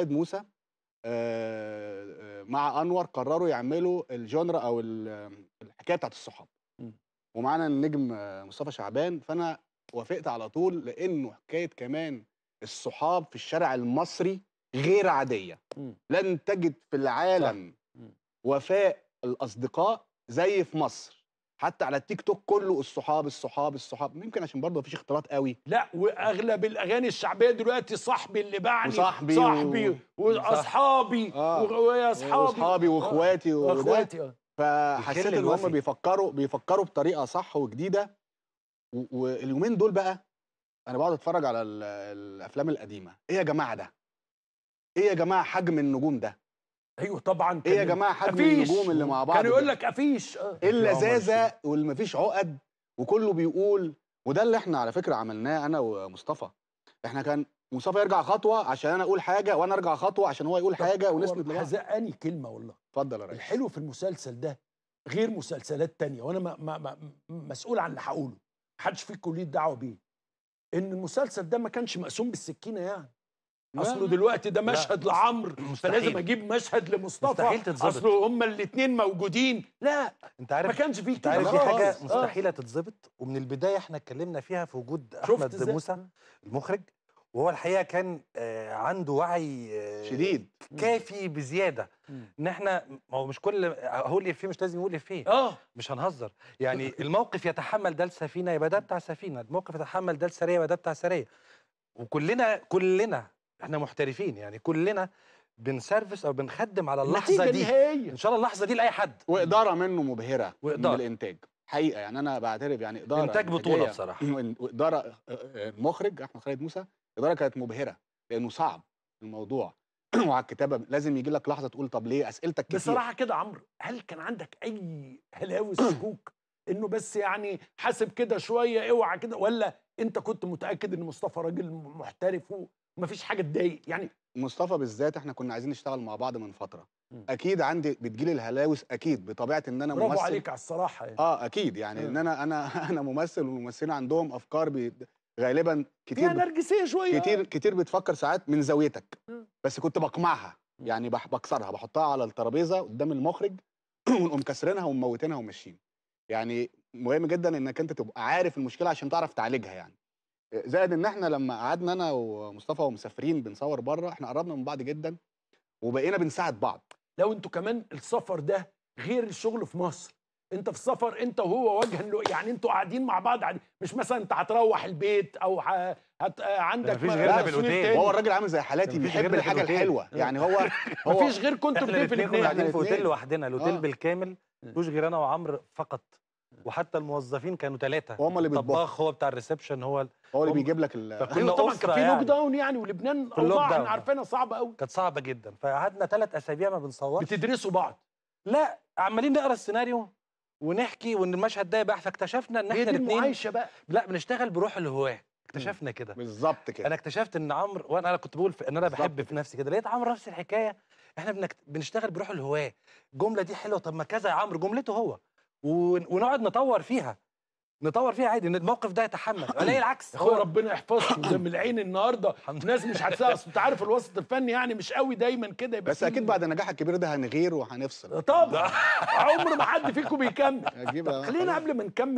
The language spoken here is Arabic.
سيد موسى آه، آه، مع انور قرروا يعملوا الجونرا او الحكايه بتاعت الصحاب ومعانا النجم مصطفى شعبان فانا وافقت على طول لانه حكايه كمان الصحاب في الشارع المصري غير عاديه لن تجد في العالم وفاء الاصدقاء زي في مصر حتى على التيك توك كله الصحاب الصحاب الصحاب ممكن عشان برضه مفيش اختلاط قوي لا واغلب الاغاني الشعبيه دلوقتي صاحبي اللي بعني صاحبي صاحبي و... واصحابي آه. اصحابي واصحابي واخواتي آه. واخواتي آه. فحسيت ان هم بيفكروا بيفكروا بطريقه صح وجديده واليومين دول بقى انا بقعد اتفرج على الافلام القديمه ايه يا جماعه ده ايه يا جماعه حجم النجوم ده ايوه طبعا ايه يا جماعه حجم النجوم اللي مع بعض كانوا يقول لك افيش آه. إيه الا زازه واللي مفيش عقد وكله بيقول وده اللي احنا على فكره عملناه انا ومصطفى احنا كان مصطفى يرجع خطوه عشان انا اقول حاجه وانا ارجع خطوه عشان هو يقول حاجه ونسند لبعض حزقني كلمه والله اتفضل يا ريس الحلو في المسلسل ده غير مسلسلات تانية وانا ما ما ما مسؤول عن اللي هقوله محدش فيكم ليه دعوه بيه ان المسلسل ده ما كانش مقسوم بالسكينه يعني اصله دلوقتي ده مشهد لعمرو فلازم اجيب مشهد لمصطفى اصله هما الاثنين موجودين لا انت عارف ما كانش فيه انت عارف دي حاجه آه. مستحيله تتظبط ومن البدايه احنا اتكلمنا فيها في وجود احمد موسى المخرج وهو الحقيقه كان آه، عنده وعي آه، شديد كافي بزياده ان احنا ما هو مش كل اقول اللي فيه مش لازم يقول فيه اه مش هنهزر يعني الموقف يتحمل ده السفينه يبقى ده بتاع سفينه الموقف يتحمل ده السريه يبقى ده بتاع سريه وكلنا كلنا احنا محترفين يعني كلنا بنسرفس او بنخدم على اللحظه دي هي. ان شاء الله اللحظه دي لاي حد واداره منه مبهره وإدارة. من الانتاج حقيقه يعني انا بعترف يعني اداره انتاج بطوله بصراحه واداره آه، آه، مخرج احمد خالد موسى اداره كانت مبهره لانه صعب الموضوع وعلى الكتابه لازم يجي لك لحظه تقول طب ليه اسئلتك كتير بصراحه كده عمرو هل كان عندك اي هلاوس شكوك انه بس يعني حاسب كده شويه اوعى كده ولا انت كنت متاكد ان مصطفى راجل محترف مفيش حاجه تضايق يعني مصطفى بالذات احنا كنا عايزين نشتغل مع بعض من فتره م. اكيد عندي بتجيلي الهلاوس اكيد بطبيعه ان انا ممثل برافو عليك على الصراحه يعني. اه اكيد يعني م. ان انا انا انا ممثل والممثلين عندهم افكار بي... غالبا كتير فيها نرجسيه شويه كتير آه. كتير بتفكر ساعات من زاويتك م. بس كنت بقمعها يعني بكسرها بحطها على الترابيزه قدام المخرج ونقوم كسرينها ومموتينها وماشيين يعني مهم جدا انك انت تبقى عارف المشكله عشان تعرف تعالجها يعني زائد ان احنا لما قعدنا انا ومصطفى ومسافرين بنصور بره احنا قربنا من بعض جدا وبقينا بنساعد بعض لو انتوا كمان السفر ده غير الشغل في مصر انت في السفر انت وهو وجها له يعني انتوا قاعدين مع بعض عادي مش مثلا انت هتروح البيت او هت... عندك مفيش غيرنا بالاوتيل هو الراجل عامل زي حالاتي بيحب الحاجه الحلوه يعني هو هو مفيش غير كنتوا في الاوتيل قاعدين في اوتيل لوحدنا الاوتيل آه. بالكامل مفيش غير انا وعمرو فقط وحتى الموظفين كانوا ثلاثه وهم اللي بيطبخ الطباخ هو بتاع الريسبشن هو هو اللي بيجيب لك ال ايوه طبعا كان في لوك داون يعني. يعني ولبنان اوضاع احنا عارفينها صعبه قوي كانت صعبه جدا فقعدنا ثلاث اسابيع ما بنصورش بتدرسوا بعض لا عمالين نقرا السيناريو ونحكي وان المشهد ده يبقى فاكتشفنا ان احنا الاثنين بقى لا بنشتغل بروح الهواه اكتشفنا كده بالظبط كده انا اكتشفت ان عمرو وانا كنت بقول ان انا بحب في نفسي كده لقيت عمرو نفس الحكايه احنا بنشتغل بروح الهواه الجمله دي حلوه طب ما كذا يا عمرو جملته هو ونقعد نطور فيها نطور فيها عادي ان الموقف ده يتحمل الاقي إيه العكس يا اخويا ربنا يحفظكم زي من العين النهارده ناس مش هتلاقي انت عارف الوسط الفني يعني مش قوي دايما كده بس اكيد بعد النجاح الكبير ده هنغير وهنفصل طبعا عمر ما حد فيكم بيكمل خلينا قبل ما نكمل